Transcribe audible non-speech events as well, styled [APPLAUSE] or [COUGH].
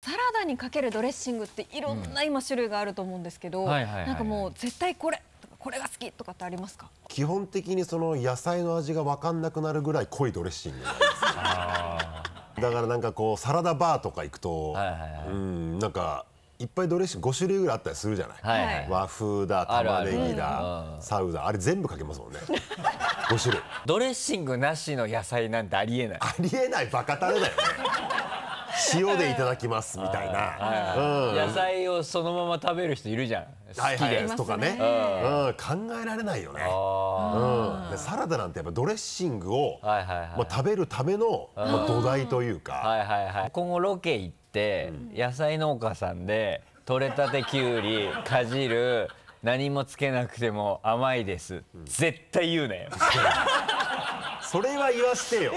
サラダにかけるドレッシングっていろんな今種類があると思うんですけど、なんかもう絶対これこれが好きとかってありますか基本的にその野菜の味が分かんなくなるぐらい濃いドレッシングだからなんかこうサラダバーとか行くと、うんなんかいっぱいドレッシング5種類ぐらいあったりするじゃない、はいはい、和風だ玉ねぎだ、サウーあれ全部かけますもんね5種類ドレッシングなしの野菜なんてありえないありえないバカタレだよね塩でいただきますみたいな、野菜をそのまま食べる人いるじゃん好きで、すとかね、考えられないよね、サラダなんてやっぱドレッシングを、まあ、食べるための、まあ、土台というか、今後ロケ行って野菜農家さんで採れたてきゅうりかじる何もつけなくても甘いです、絶対言うなよ [LAUGHS] それは言わせてよ